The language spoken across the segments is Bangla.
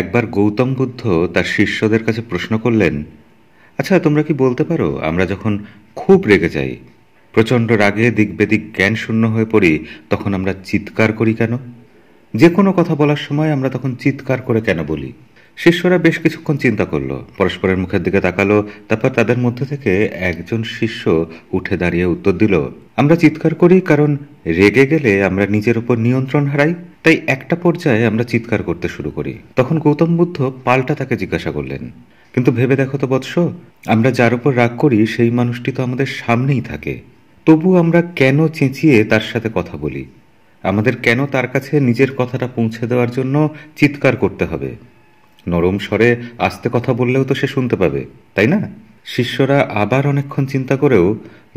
একবার গৌতম বুদ্ধ তার শিষ্যদের কাছে প্রশ্ন করলেন আচ্ছা তোমরা কি বলতে পারো আমরা যখন খুব রেগে যাই প্রচণ্ড রাগে দিকবেদিক জ্ঞান শূন্য হয়ে পড়ি তখন আমরা চিৎকার করি কেন যে কোনো কথা বলার সময় আমরা তখন চিৎকার করে কেন বলি শিষ্যরা বেশ কিছুক্ষণ চিন্তা করলো পরস্পরের মুখের দিকে তাকালো তারপর তাদের মধ্যে থেকে একজন শিষ্য উঠে দাঁড়িয়ে উত্তর দিল আমরা চিৎকার করি কারণ রেগে গেলে আমরা নিজের উপর নিয়ন্ত্রণ হারাই তাই একটা পর্যায়ে আমরা চিৎকার করতে শুরু করি তখন গৌতম বুদ্ধ পাল্টা তাকে জিজ্ঞাসা করলেন কিন্তু ভেবে দেখো তো বৎস আমরা যার উপর রাগ করি সেই মানুষটি তো আমাদের সামনেই থাকে তবু আমরা কেন চেঁচিয়ে তার সাথে কথা বলি আমাদের কেন তার কাছে নিজের কথাটা পৌঁছে দেওয়ার জন্য চিৎকার করতে হবে নরম স্বরে আস্তে কথা বললেও তো সে শুনতে পাবে তাই না শিষ্যরা আবার অনেকক্ষণ চিন্তা করেও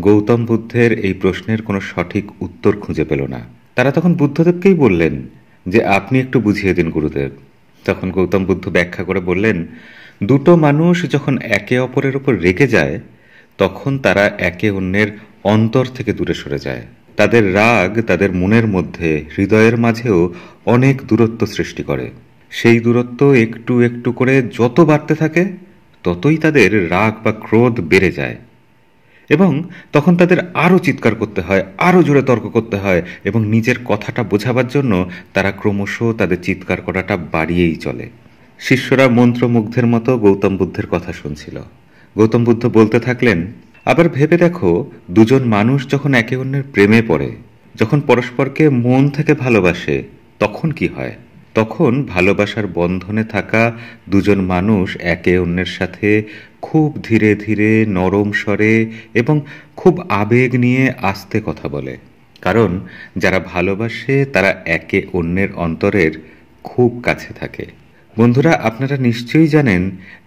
গৌতম বুদ্ধের এই প্রশ্নের কোনো সঠিক উত্তর খুঁজে পেল না তারা তখন বুদ্ধদেবকেই বললেন যে আপনি একটু বুঝিয়ে দিন গুরুদেব তখন গৌতম বুদ্ধ ব্যাখ্যা করে বললেন দুটো মানুষ যখন একে অপরের ওপর রেগে যায় তখন তারা একে অন্যের অন্তর থেকে দূরে সরে যায় তাদের রাগ তাদের মনের মধ্যে হৃদয়ের মাঝেও অনেক দূরত্ব সৃষ্টি করে সেই দূরত্ব একটু একটু করে যত বাড়তে থাকে ততই তাদের রাগ বা ক্রোধ বেড়ে যায় এবং তখন তাদের আরও চিৎকার করতে হয় আরও জোরে তর্ক করতে হয় এবং নিজের কথাটা বোঝাবার জন্য তারা ক্রমশ তাদের চিৎকার করাটা বাড়িয়েই চলে শিষ্যরা মন্ত্রমুগ্ধের মতো গৌতম বুদ্ধের কথা শুনছিল গৌতম বুদ্ধ বলতে থাকলেন আবার ভেবে দেখো দুজন মানুষ যখন একে অন্যের প্রেমে পড়ে যখন পরস্পরকে মন থেকে ভালোবাসে তখন কি হয় তখন ভালোবাসার বন্ধনে থাকা দুজন মানুষ একে অন্যের সাথে খুব ধীরে ধীরে নরম স্বরে এবং খুব আবেগ নিয়ে আস্তে কথা বলে কারণ যারা ভালোবাসে তারা একে অন্যের অন্তরের খুব কাছে থাকে বন্ধুরা আপনারা নিশ্চয়ই জানেন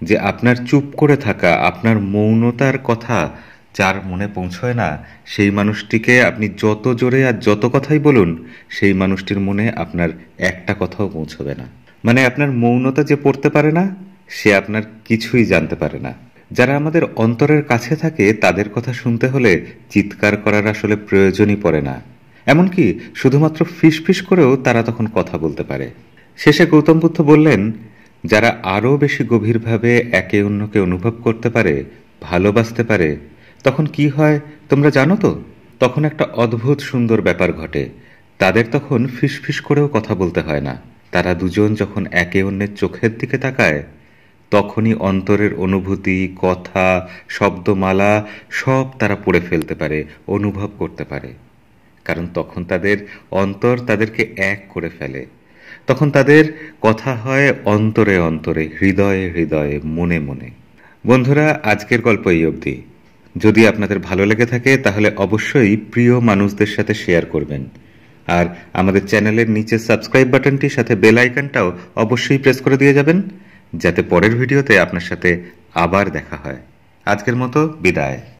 যে আপনার চুপ করে থাকা আপনার মৌনতার কথা যার মনে পৌঁছয় না সেই মানুষটিকে আপনি যত জোরে আর যত কথাই বলুন সেই মানুষটির মনে আপনার একটা কথাও পৌঁছবে না মানে আপনার মৌনতা যে পড়তে পারে না সে আপনার কিছুই জানতে পারে না যারা আমাদের অন্তরের কাছে থাকে তাদের কথা শুনতে হলে চিৎকার করার আসলে প্রয়োজনই পড়ে না এমনকি শুধুমাত্র ফিসফিস করেও তারা তখন কথা বলতে পারে শেষে গৌতম বুদ্ধ বললেন যারা আরও বেশি গভীরভাবে একে অন্যকে অনুভব করতে পারে ভালোবাসতে পারে তখন কি হয় তোমরা জানো তো তখন একটা অদ্ভুত সুন্দর ব্যাপার ঘটে তাদের তখন ফিসফিস করেও কথা বলতে হয় না তারা দুজন যখন একে অন্যের চোখের দিকে তাকায় তখনই অন্তরের অনুভূতি কথা শব্দমালা সব তারা পড়ে ফেলতে পারে অনুভব করতে পারে কারণ তখন তাদের অন্তর তাদেরকে এক করে ফেলে তখন তাদের কথা হয় অন্তরে অন্তরে হৃদয়ে হৃদয়ে মনে মনে বন্ধুরা আজকের গল্প এই অবধি যদি আপনাদের ভালো লেগে থাকে তাহলে অবশ্যই প্রিয় মানুষদের সাথে শেয়ার করবেন আর আমাদের চ্যানেলের নিচে সাবস্ক্রাইব বাটনটির সাথে বেল আইকনটাও অবশ্যই প্রেস করে দিয়ে যাবেন যাতে পরের ভিডিওতে আপনার সাথে আবার দেখা হয় আজকের মতো বিদায়